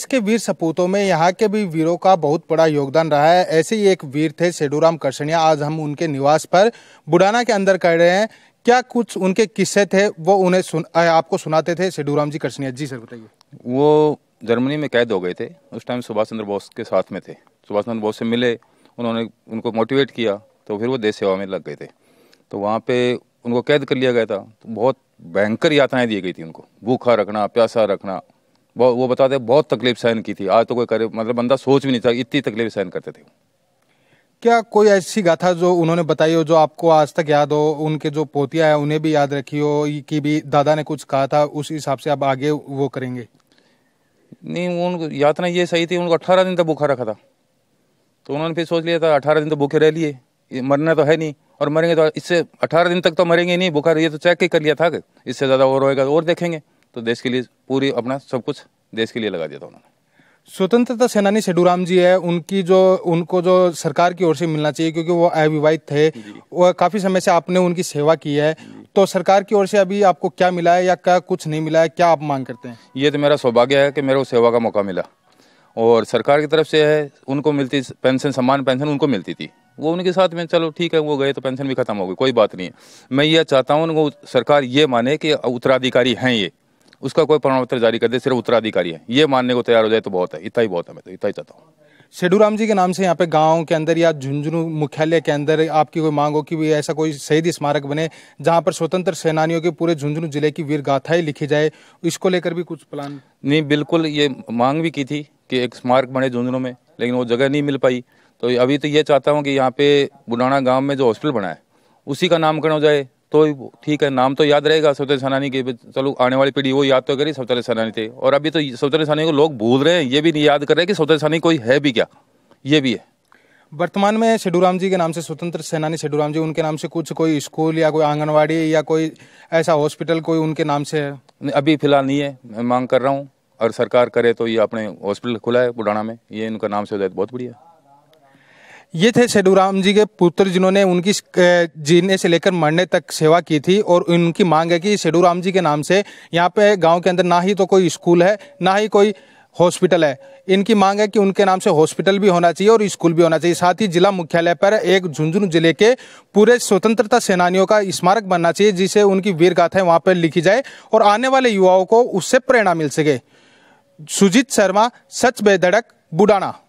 इसके वीर सपूतों में यहाँ के भी वीरों का बहुत बड़ा योगदान रहा है ऐसे ही एक वीर थे सेडूराम करसनिया आज हम उनके निवास पर बुढ़ाना के अंदर कर रहे हैं क्या कुछ उनके किस्से थे वो उन्हें सुन आपको सुनाते थे सेडूराम जी करसनिया जी सर बताइए वो जर्मनी में कैद हो गए थे उस टाइम सुभाष चंद्र बोस के साथ में थे सुभाष चंद्र बोस से मिले उन्होंने उनको मोटिवेट किया तो फिर वो देश सेवा में लग गए थे तो वहाँ पे उनको कैद कर लिया गया था तो बहुत भयंकर यातनाएं दी गई थी उनको भूखा रखना प्यासा रखना बहुत वो बताते बहुत तकलीफ सहन की थी आज तो कोई करे मतलब बंदा सोच भी नहीं था इतनी तकलीफ सहन करते थे क्या कोई ऐसी गाथा जो उन्होंने बताई हो जो आपको आज तक याद हो उनके जो पोतिया है उन्हें भी याद रखी हो कि भी दादा ने कुछ कहा था उस हिसाब से आप आगे वो करेंगे नहीं उनको यात्रा ये सही थी उनको अट्ठारह दिन तक भूखा रखा था तो उन्होंने फिर सोच लिया था अठारह दिन तो भूखे रह लिए मरना तो है नहीं और मरेंगे तो इससे अठारह दिन तक तो मरेंगे नहीं भूखा ये तो चेक ही कर लिया था इससे ज़्यादा और होएगा तो और देखेंगे तो देश के लिए पूरी अपना सब कुछ देश के लिए लगा दिया था उन्होंने स्वतंत्रता सेनानी सेडूराम जी है उनकी जो उनको जो सरकार की ओर से मिलना चाहिए क्योंकि वो अविवाहित थे वो काफ़ी समय से आपने उनकी सेवा की है तो सरकार की ओर से अभी आपको क्या मिला है या क्या कुछ नहीं मिला है क्या आप मांग करते हैं ये तो मेरा सौभाग्य है कि मेरे को सेवा का मौका मिला और सरकार की तरफ से है उनको मिलती पेंशन सम्मान पेंशन उनको मिलती थी वो उनके साथ में चलो ठीक है वो गए तो पेंशन भी खत्म हो गई कोई बात नहीं है मैं यह चाहता हूँ उनको सरकार ये माने कि उत्तराधिकारी हैं ये उसका कोई प्रमाण पत्र जारी कर दे सिर्फ उत्तराधिकारी है ये मानने को तैयार हो जाए तो बहुत है इतना ही बहुत है मैं तो इतना ही चाहता हूँ शेडूराम जी के नाम से यहाँ पे गांव के अंदर या झुंझुनू मुख्यालय के अंदर आपकी कोई मांग हो कि भी ऐसा कोई शहीद स्मारक बने जहाँ पर स्वतंत्र सेनानियों के पूरे झुंझुनू जिले की वीर गाथाएं लिखी जाए इसको लेकर भी कुछ प्लान नहीं बिल्कुल ये मांग भी की थी कि एक स्मारक बने झुंझुनू में लेकिन वो जगह नहीं मिल पाई तो अभी तो ये चाहता हूँ कि यहाँ पे बुढ़ाना गाँव में जो हॉस्पिटल बना है उसी का नामकरण हो जाए तो ठीक है नाम तो याद रहेगा सौतेले सेनानी के चलो आने वाली पीढ़ी वो याद तो करी सौतेले सेनानी थे और अभी तो सौतेले सनानी को लोग भूल रहे हैं ये भी नहीं याद कर रहे कि सौतेले सनानी कोई है भी क्या ये भी है वर्तमान में शेडूराम जी के नाम से स्वतंत्र सेनानी सेडूराम जी उनके नाम से कुछ कोई स्कूल या कोई आंगनवाड़ी या कोई ऐसा हॉस्पिटल कोई उनके नाम से है अभी फिलहाल नहीं है मैं मांग कर रहा हूँ और सरकार करे तो ये अपने हॉस्पिटल खुला है बुढ़ाना में ये इनका नाम से हो जाए तो बहुत बढ़िया ये थे सेडूराम जी के पुत्र जिन्होंने उनकी जीने से लेकर मरने तक सेवा की थी और उनकी मांग है कि सेडूराम जी के नाम से यहाँ पे गांव के अंदर ना ही तो कोई स्कूल है ना ही कोई हॉस्पिटल है इनकी मांग है कि उनके नाम से हॉस्पिटल भी होना चाहिए और स्कूल भी होना चाहिए साथ ही जिला मुख्यालय पर एक झुंझुनू जिले के पूरे स्वतंत्रता सेनानियों का स्मारक बनना चाहिए जिसे उनकी वीर गाथाएं वहाँ पर लिखी जाए और आने वाले युवाओं को उससे प्रेरणा मिल सके सुजीत शर्मा सच बेधड़क बुडाना